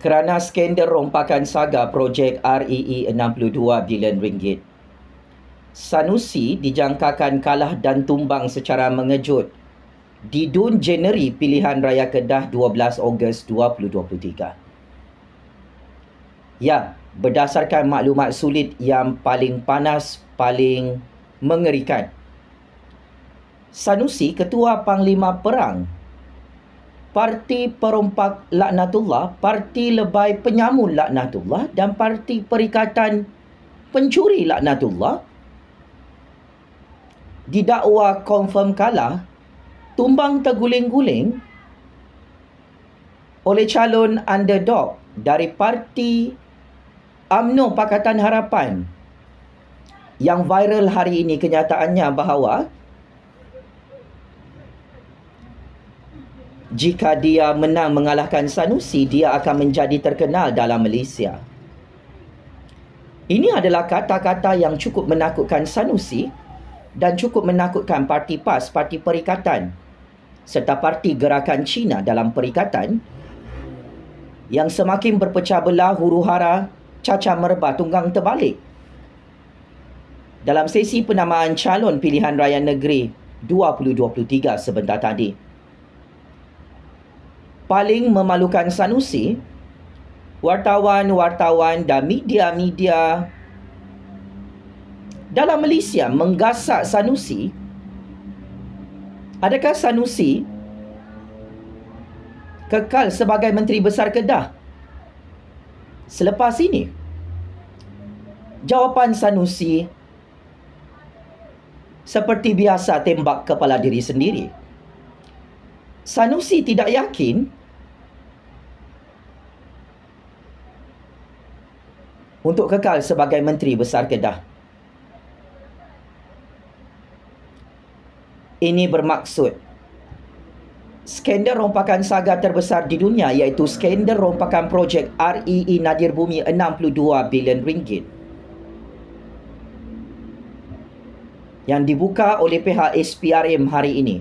kerana skandal rompakan saga projek REE 62 e bilion ringgit. Sanusi dijangkakan kalah dan tumbang secara mengejut di Dun Jeneri pilihan raya Kedah 12 Ogos 2023. Ya, berdasarkan maklumat sulit yang paling panas, paling mengerikan. Sanusi, Ketua Panglima Perang parti perompak laknatullah, parti lebai penyamun laknatullah dan parti perikatan pencuri laknatullah didakwa confirm kalah tumbang terguling-guling oleh calon underdog dari parti UMNO Pakatan Harapan yang viral hari ini kenyataannya bahawa jika dia menang mengalahkan Sanusi, dia akan menjadi terkenal dalam Malaysia. Ini adalah kata-kata yang cukup menakutkan Sanusi dan cukup menakutkan parti PAS, parti Perikatan serta parti Gerakan Cina dalam Perikatan yang semakin berpecah belah huru hara caca merbah tunggang terbalik. Dalam sesi penamaan calon pilihan raya negeri 2023 sebentar tadi paling memalukan Sanusi, wartawan-wartawan dan media-media dalam Malaysia menggasak Sanusi, adakah Sanusi kekal sebagai Menteri Besar Kedah selepas ini? Jawapan Sanusi seperti biasa tembak kepala diri sendiri. Sanusi tidak yakin untuk kekal sebagai menteri besar Kedah. Ini bermaksud skandal rompakan saga terbesar di dunia iaitu skandal rompakan projek REE e Nadir Bumi 62 bilion ringgit. yang dibuka oleh pihak SPRM hari ini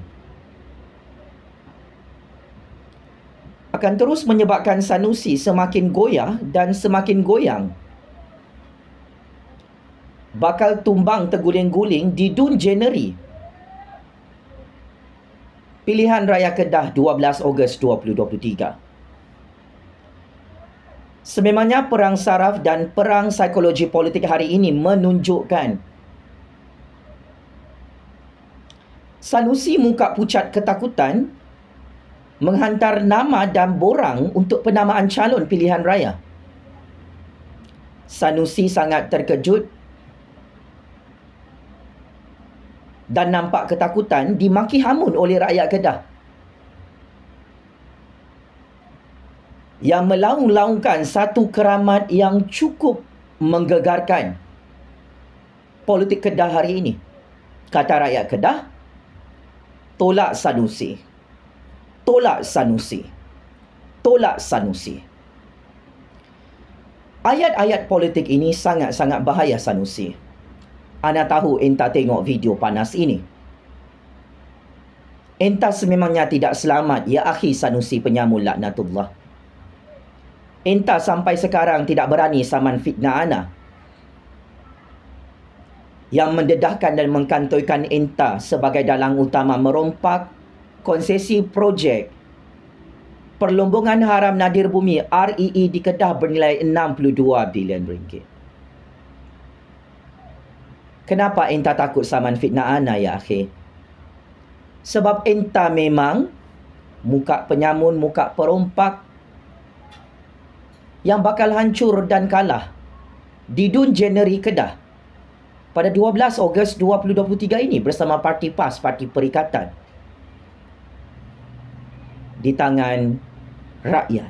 akan terus menyebabkan Sanusi semakin goyah dan semakin goyang bakal tumbang terguling-guling di Dun Jenneri. Pilihan Raya Kedah 12 Ogos 2023. Sememangnya perang saraf dan perang psikologi politik hari ini menunjukkan Sanusi muka pucat ketakutan menghantar nama dan borang untuk penamaan calon pilihan raya. Sanusi sangat terkejut dan nampak ketakutan dimaki hamun oleh rakyat Kedah. Yang melaung-laungkan satu keramat yang cukup menggegarkan politik Kedah hari ini. Kata rakyat Kedah, tolak Sanusi. Tolak Sanusi. Tolak Sanusi. Ayat-ayat politik ini sangat-sangat bahaya Sanusi. Sanusi. Ana tahu enta tengok video panas ini. Enta sememangnya tidak selamat ya akhi sanusi penyamul laknatullah. Enta sampai sekarang tidak berani saman fitnah ana. Yang mendedahkan dan mengkantoikan enta sebagai dalang utama merompak konsesi projek Perlombongan Haram Nadir Bumi REE e di Kedah bernilai 62 bilion ringgit. Kenapa entah takut saman fitnah ana ya akhi? Sebab entah memang muka penyamun, muka perompak yang bakal hancur dan kalah di Dun Jeneri Kedah pada 12 Ogos 2023 ini bersama Parti PAS, Parti Perikatan di tangan rakyat.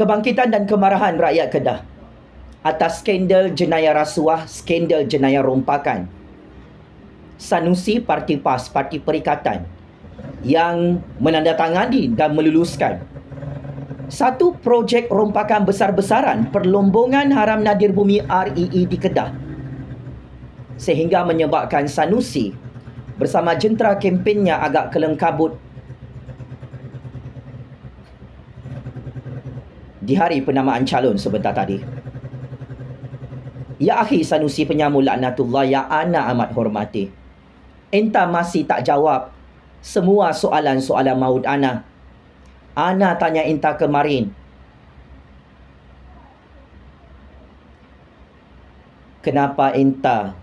Kebangkitan dan kemarahan rakyat Kedah atas skandal jenayah rasuah, skandal jenayah rompakan. Sanusi Parti PAS, Parti Perikatan yang menandatangani dan meluluskan satu projek rompakan besar-besaran perlombongan haram nadir bumi REE e di Kedah sehingga menyebabkan Sanusi bersama jentera kempennya agak kelengkabut di hari penamaan calon sebentar tadi. Ya akhi sanusi penyamul laknatullah yang ana amat hormati. Enta masih tak jawab semua soalan-soalan maut ana. Ana tanya enta kemarin. Kenapa enta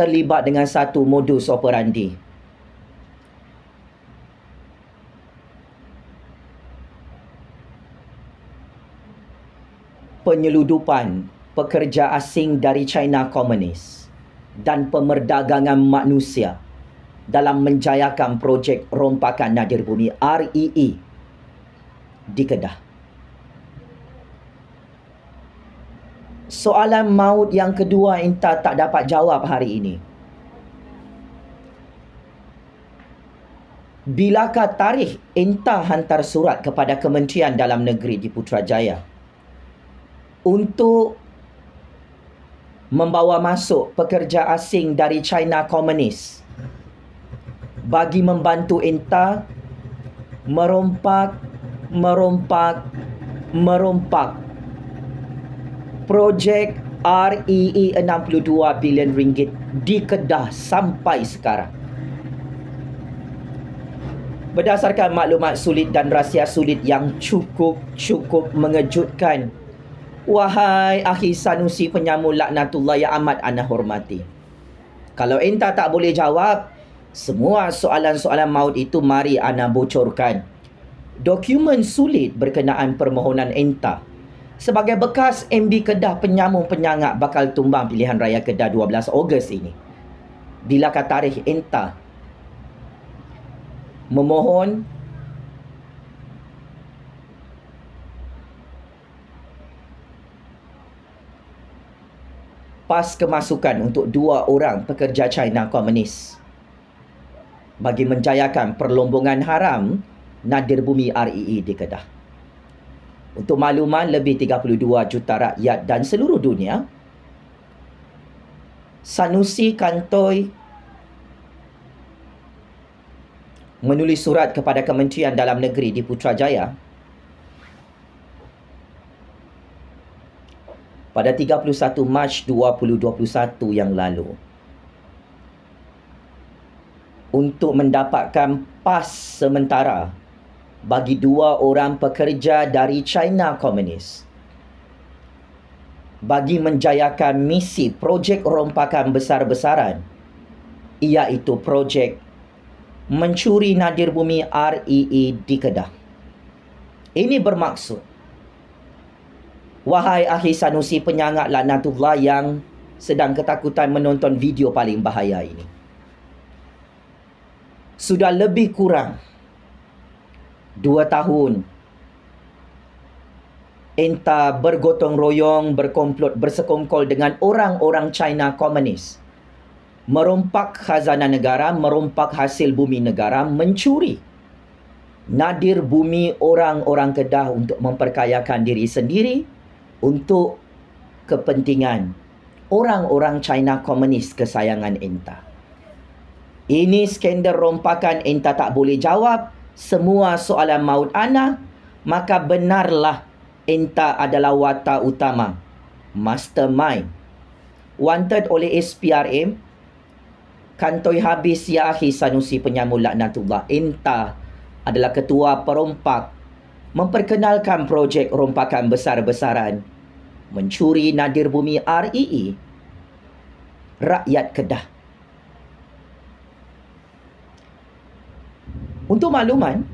terlibat dengan satu modus operandi? penyeludupan pekerja asing dari China komunis dan pemerdagangan manusia dalam menjayakan projek rompakan nadir bumi REE e di Kedah. Soalan maut yang kedua Inta tak dapat jawab hari ini. Bilakah tarikh Inta hantar surat kepada Kementerian Dalam Negeri di Putrajaya untuk membawa masuk pekerja asing dari China komunis bagi membantu Inta merompak merompak merompak projek REE 62 e bilion ringgit di Kedah sampai sekarang. Berdasarkan maklumat sulit dan rahsia sulit yang cukup-cukup mengejutkan Wahai ahli sanusi penyamu laknatullah yang amat anda hormati. Kalau enta tak boleh jawab, semua soalan-soalan maut itu mari anda bocorkan. Dokumen sulit berkenaan permohonan enta sebagai bekas MD Kedah penyamu penyangak bakal tumbang pilihan raya Kedah 12 Ogos ini. Bilakah tarikh enta memohon pas kemasukan untuk dua orang pekerja China komunis bagi menjayakan perlombongan haram nadir bumi REE di Kedah. Untuk makluman lebih 32 juta rakyat dan seluruh dunia, Sanusi Kantoi menulis surat kepada Kementerian Dalam Negeri di Putrajaya pada 31 Mac 2021 yang lalu untuk mendapatkan pas sementara bagi dua orang pekerja dari China Komunis bagi menjayakan misi projek rompakan besar-besaran iaitu projek mencuri nadir bumi REE e di Kedah. Ini bermaksud Wahai ahli sanusi penyangat laknatullah yang sedang ketakutan menonton video paling bahaya ini. Sudah lebih kurang dua tahun Enta bergotong royong, berkomplot, bersekongkol dengan orang-orang China komunis. Merompak khazanah negara, merompak hasil bumi negara, mencuri nadir bumi orang-orang Kedah untuk memperkayakan diri sendiri untuk kepentingan orang-orang China komunis kesayangan Enta. Ini skandal rompakan Enta tak boleh jawab semua soalan maut Ana, maka benarlah Enta adalah wata utama, mastermind. Wanted oleh SPRM, kantoi habis ya akhi sanusi penyamulak natullah. Enta adalah ketua perompak memperkenalkan projek rompakan besar-besaran mencuri nadir bumi RII, e e, rakyat Kedah. Untuk makluman,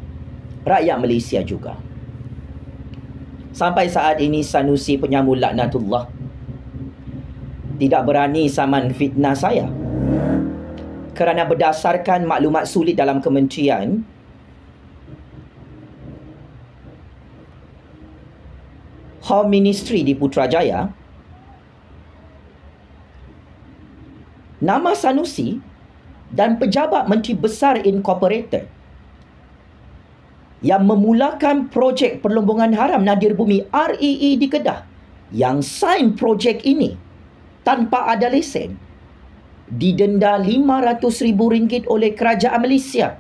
rakyat Malaysia juga. Sampai saat ini Sanusi penyambut laknatullah tidak berani saman fitnah saya. Kerana berdasarkan maklumat sulit dalam kementerian, Home Ministry di Putrajaya, nama Sanusi dan pejabat Menteri Besar Incorporated yang memulakan projek perlombongan haram nadir bumi REE e di Kedah yang sign projek ini tanpa ada lesen didenda RM500,000 oleh kerajaan Malaysia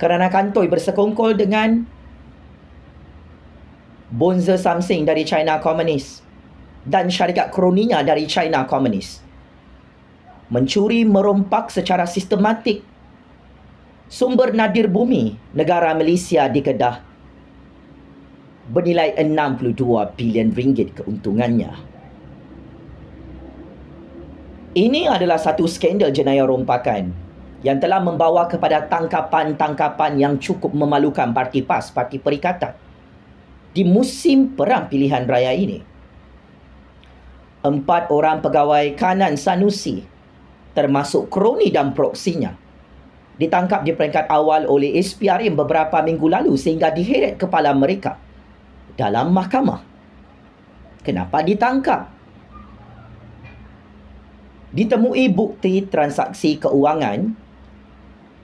kerana kantoi bersekongkol dengan Bonzo Samsing dari China Communist dan syarikat kroninya dari China Communist mencuri merompak secara sistematik sumber nadir bumi negara Malaysia di Kedah bernilai 62 bilion ringgit keuntungannya. Ini adalah satu skandal jenayah rompakan yang telah membawa kepada tangkapan-tangkapan yang cukup memalukan parti PAS, parti perikatan di musim perang pilihan raya ini. Empat orang pegawai kanan Sanusi termasuk kroni dan proksinya ditangkap di peringkat awal oleh SPRM beberapa minggu lalu sehingga diheret kepala mereka dalam mahkamah. Kenapa ditangkap? Ditemui bukti transaksi keuangan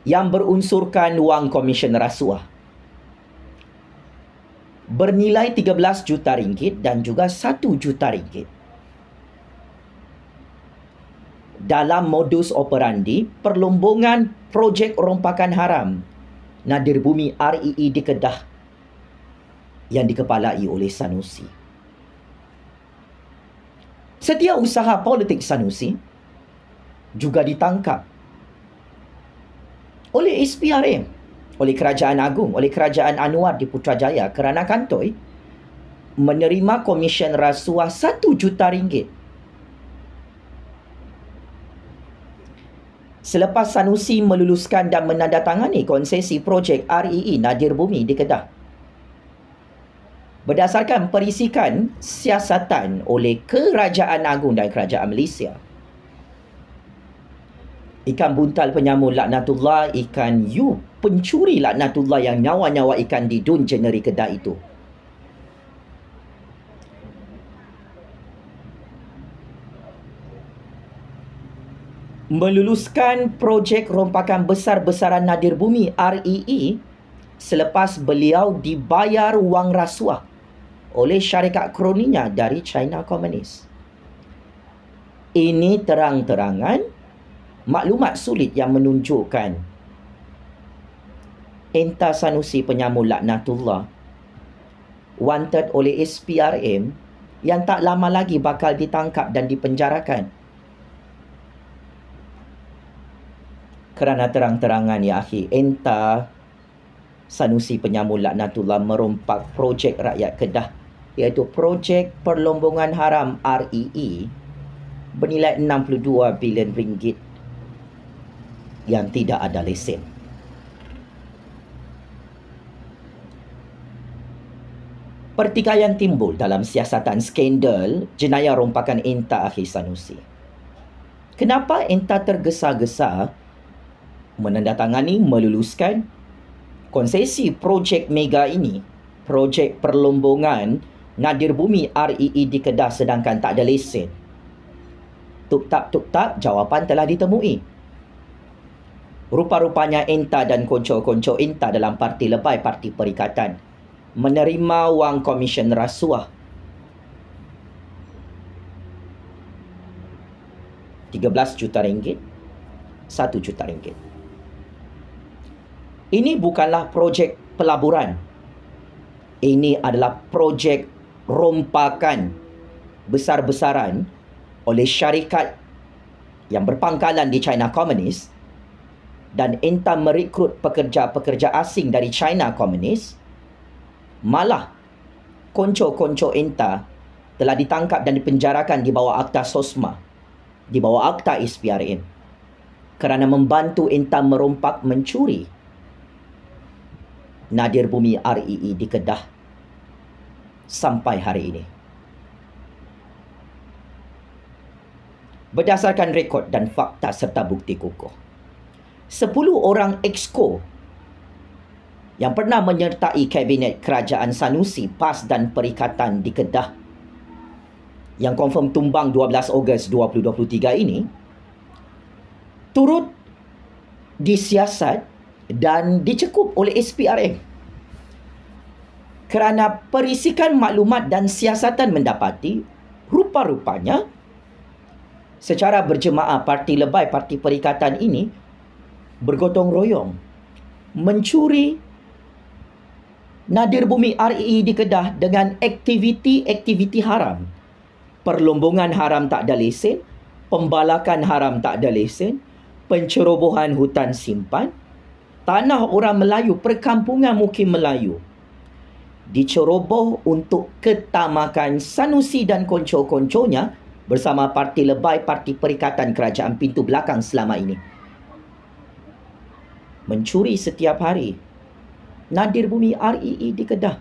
yang berunsurkan wang komisen rasuah bernilai 13 juta ringgit dan juga 1 juta ringgit. Dalam modus operandi, perlombongan projek rompakan haram Nadir Bumi REE di Kedah yang dikepalai oleh Sanusi. Setiap usaha politik Sanusi juga ditangkap oleh SPRM oleh kerajaan agung, oleh kerajaan Anwar di Putrajaya kerana kantoi menerima komisen rasuah satu juta ringgit. Selepas Sanusi meluluskan dan menandatangani konsesi projek REE e Nadir Bumi di Kedah. Berdasarkan perisikan siasatan oleh Kerajaan Agung dan Kerajaan Malaysia. Ikan buntal penyamu laknatullah ikan yuk pencuri laknatullah yang nyawa-nyawa ikan di dun jeneri kedai itu. Meluluskan projek rompakan besar-besaran nadir bumi REE e selepas beliau dibayar wang rasuah oleh syarikat kroninya dari China Komunis. Ini terang-terangan maklumat sulit yang menunjukkan Inta Sanusi Penyamul Laknatullah wanted oleh SPRM yang tak lama lagi bakal ditangkap dan dipenjarakan. Kerana terang-terangan ya akhi, Inta Sanusi Penyamul Laknatullah merompak projek rakyat Kedah iaitu projek perlombongan haram REE e, bernilai 62 bilion ringgit yang tidak ada lesen. Pertikaian timbul dalam siasatan skandal jenayah rompakan Enta Akhir Sanusi. Kenapa Enta tergesa-gesa menandatangani meluluskan konsesi projek mega ini, projek perlombongan nadir bumi REE di Kedah sedangkan tak ada lesen? Tuk tak tuk tak jawapan telah ditemui. Rupa-rupanya Enta dan konco-konco Enta dalam parti lebay parti perikatan menerima wang komisen rasuah 13 juta ringgit 1 juta ringgit ini bukanlah projek pelaburan ini adalah projek rompakan besar-besaran oleh syarikat yang berpangkalan di China Communist dan entah merekrut pekerja-pekerja asing dari China Communist Malah, konco-konco Inta telah ditangkap dan dipenjarakan di bawah Akta SOSMA, di bawah Akta SPRM kerana membantu Inta merompak mencuri Nadir Bumi RII e e di Kedah sampai hari ini. Berdasarkan rekod dan fakta serta bukti kukuh, 10 orang exco yang pernah menyertai kabinet kerajaan Sanusi PAS dan Perikatan di Kedah yang confirm tumbang 12 Ogos 2023 ini turut disiasat dan dicekup oleh SPRM kerana perisikan maklumat dan siasatan mendapati rupa-rupanya secara berjemaah parti lebay parti perikatan ini bergotong royong mencuri Nadir Bumi RAE e di Kedah dengan aktiviti-aktiviti haram. Perlombongan haram tak ada lesen, pembalakan haram tak ada lesen, pencerobohan hutan simpan, tanah orang Melayu, perkampungan mukim Melayu. Diceroboh untuk ketamakan sanusi dan konco-konconya bersama Parti lebay Parti Perikatan Kerajaan Pintu Belakang selama ini. Mencuri setiap hari, Nadir Bumi RII e e di Kedah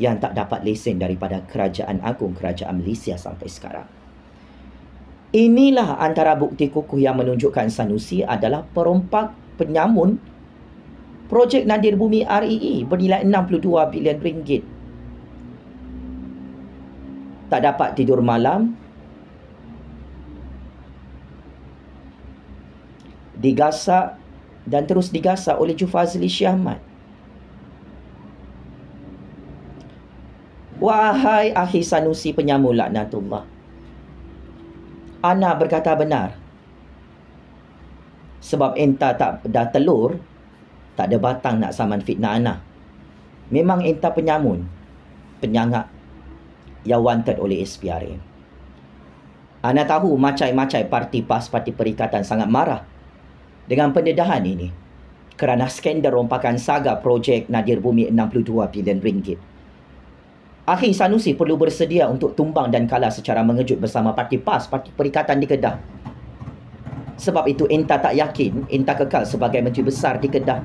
yang tak dapat lesen daripada Kerajaan Agung Kerajaan Malaysia sampai sekarang. Inilah antara bukti kukuh yang menunjukkan Sanusi adalah perompak penyamun projek Nadir Bumi RII e bernilai 62 bilion ringgit. Tak dapat tidur malam. Digasak dan terus digasak oleh Jufazli Syahmat. Wahai ahli sanusi penyamu laknatullah. Ana berkata benar. Sebab enta tak dah telur, tak ada batang nak saman fitnah ana. Memang enta penyamun, penyangak yang wanted oleh SPRM. Ana tahu macai-macai parti PAS Parti Perikatan sangat marah dengan pendedahan ini kerana skandal rompakan saga projek Nadir Bumi 62 bilion ringgit. Akhir Sanusi perlu bersedia untuk tumbang dan kalah secara mengejut bersama parti PAS, parti Perikatan di Kedah. Sebab itu Inta tak yakin Inta kekal sebagai Menteri Besar di Kedah.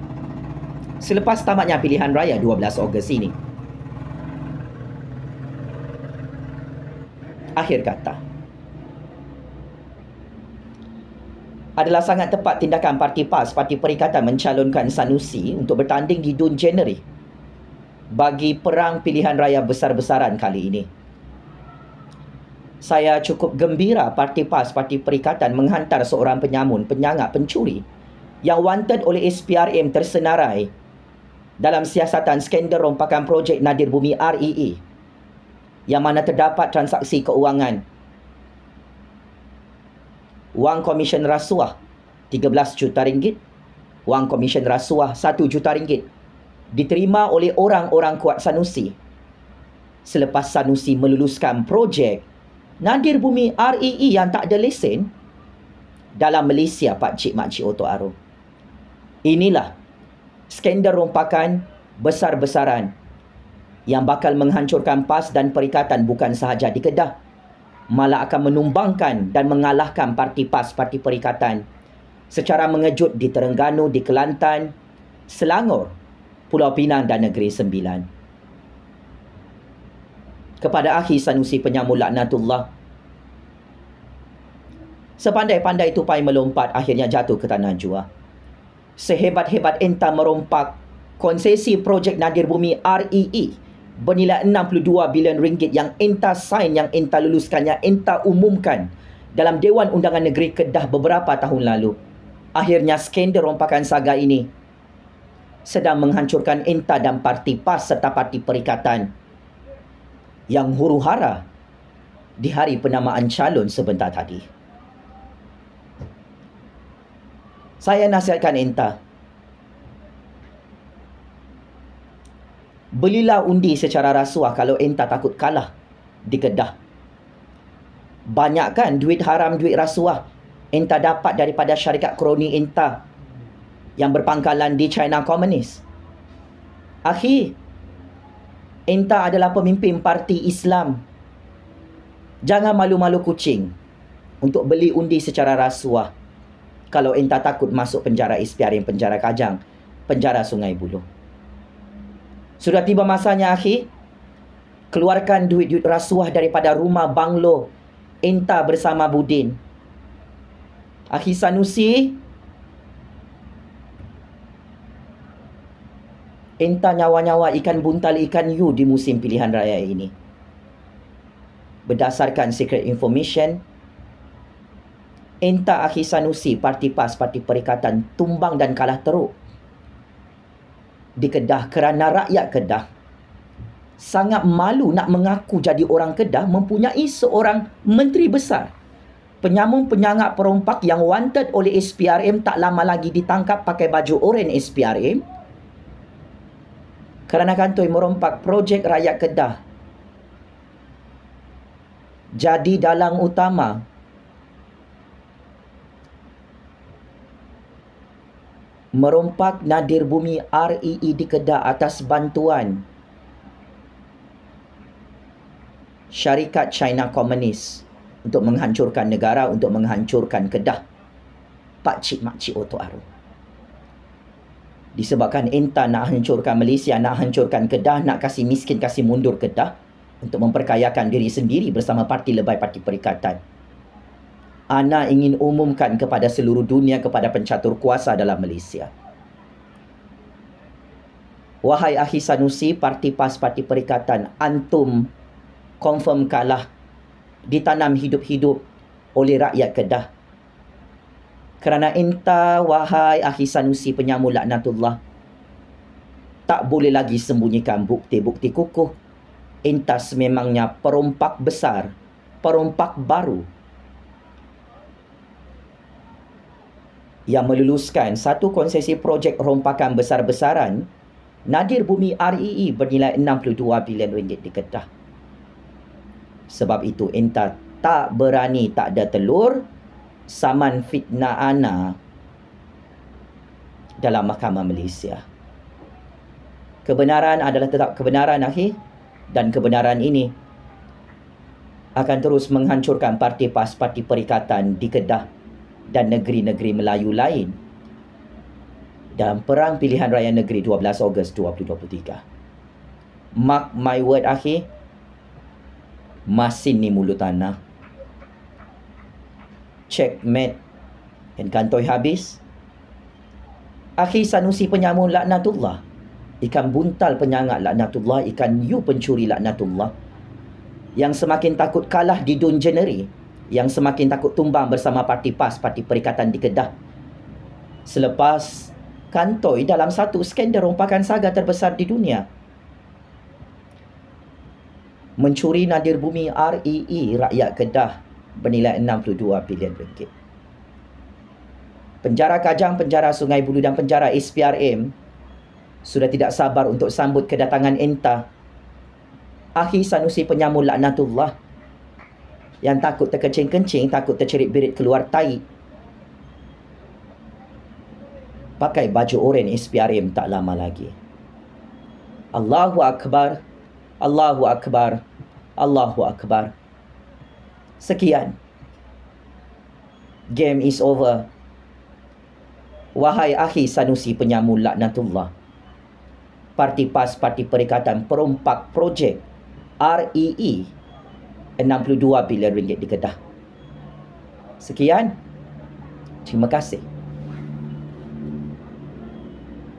Selepas tamatnya pilihan raya 12 Ogos ini. Akhir kata. Adalah sangat tepat tindakan parti PAS, parti Perikatan mencalonkan Sanusi untuk bertanding di Dun Jenerik bagi perang pilihan raya besar-besaran kali ini. Saya cukup gembira Parti PAS, Parti Perikatan menghantar seorang penyamun, penyangak, pencuri yang wanted oleh SPRM tersenarai dalam siasatan skandal rompakan projek Nadir Bumi REE yang mana terdapat transaksi keuangan wang komisen rasuah 13 juta ringgit wang komisen rasuah 1 juta ringgit diterima oleh orang-orang kuat Sanusi. Selepas Sanusi meluluskan projek Nadir Bumi REE e yang tak ada lesen dalam Malaysia Pak Cik Mak Cik Otto Arum. Inilah skandal rompakan besar-besaran yang bakal menghancurkan PAS dan perikatan bukan sahaja di Kedah malah akan menumbangkan dan mengalahkan parti PAS parti perikatan secara mengejut di Terengganu di Kelantan Selangor Pulau Pinang dan Negeri Sembilan. Kepada akhir sanusi penyamu laknatullah. Sepandai-pandai tupai melompat akhirnya jatuh ke tanah jua. Sehebat-hebat entah merompak konsesi projek nadir bumi REE e, bernilai 62 bilion ringgit yang entah sign yang entah luluskannya entah umumkan dalam Dewan Undangan Negeri Kedah beberapa tahun lalu. Akhirnya skandal rompakan saga ini sedang menghancurkan entah dan parti PAS serta parti perikatan yang huru hara di hari penamaan calon sebentar tadi. Saya nasihatkan entah. Belilah undi secara rasuah kalau entah takut kalah di Kedah. Banyakkan duit haram, duit rasuah entah dapat daripada syarikat kroni entah yang berpangkalan di China Komunis. Akhi, Enta adalah pemimpin parti Islam. Jangan malu-malu kucing untuk beli undi secara rasuah kalau Enta takut masuk penjara Ispiar penjara Kajang, penjara Sungai Buloh. Sudah tiba masanya, Akhi. Keluarkan duit-duit rasuah daripada rumah banglo Enta bersama Budin. Akhi Sanusi, entah nyawa-nyawa ikan buntal ikan yu di musim pilihan raya ini. Berdasarkan secret information, entah Ahli Sanusi, Parti PAS, Parti Perikatan tumbang dan kalah teruk di Kedah kerana rakyat Kedah sangat malu nak mengaku jadi orang Kedah mempunyai seorang menteri besar penyamun penyangak perompak yang wanted oleh SPRM tak lama lagi ditangkap pakai baju oren SPRM kerana Kantoi merompak projek rakyat Kedah jadi dalang utama merompak nadir bumi REE e di Kedah atas bantuan syarikat China Komunis untuk menghancurkan negara, untuk menghancurkan Kedah. Pak Cik Mak Cik Oto Arun disebabkan entah nak hancurkan Malaysia, nak hancurkan Kedah, nak kasih miskin, kasih mundur Kedah untuk memperkayakan diri sendiri bersama Parti lebay Parti Perikatan. Ana ingin umumkan kepada seluruh dunia kepada pencatur kuasa dalam Malaysia. Wahai Ahi Sanusi, Parti PAS, Parti Perikatan, Antum confirm kalah ditanam hidup-hidup oleh rakyat Kedah kerana inta, wahai ahli sanusi penyamu laknatullah tak boleh lagi sembunyikan bukti-bukti kukuh enta sememangnya perompak besar perompak baru yang meluluskan satu konsesi projek rompakan besar-besaran nadir bumi REE e bernilai 62 bilion ringgit di Kedah sebab itu inta tak berani tak ada telur saman fitnah ana dalam mahkamah Malaysia. Kebenaran adalah tetap kebenaran akhir dan kebenaran ini akan terus menghancurkan parti PAS, parti perikatan di Kedah dan negeri-negeri Melayu lain dalam perang pilihan raya negeri 12 Ogos 2023. Mark my word akhir, masin ni mulut tanah checkmate. Yang kantoi habis. Akhi sanusi penyamun laknatullah. Ikan buntal penyangat laknatullah. Ikan you pencuri laknatullah. Yang semakin takut kalah di dun generi. Yang semakin takut tumbang bersama parti PAS, parti perikatan di Kedah. Selepas kantoi dalam satu skandal rompakan saga terbesar di dunia. Mencuri nadir bumi RII e e, rakyat Kedah bernilai 62 bilion ringgit. Penjara Kajang, Penjara Sungai Bulu dan Penjara SPRM sudah tidak sabar untuk sambut kedatangan Enta. ahli Sanusi Penyamul Laknatullah yang takut terkencing-kencing, takut tercerit birit keluar tai. Pakai baju oren SPRM tak lama lagi. Allahu Akbar, Allahu Akbar. Allahu Akbar sekian. Game is over. Wahai ahli sanusi penyamu laknatullah. Parti PAS Parti Perikatan Perompak Projek REE 62 e, bilion ringgit di Sekian. Terima kasih.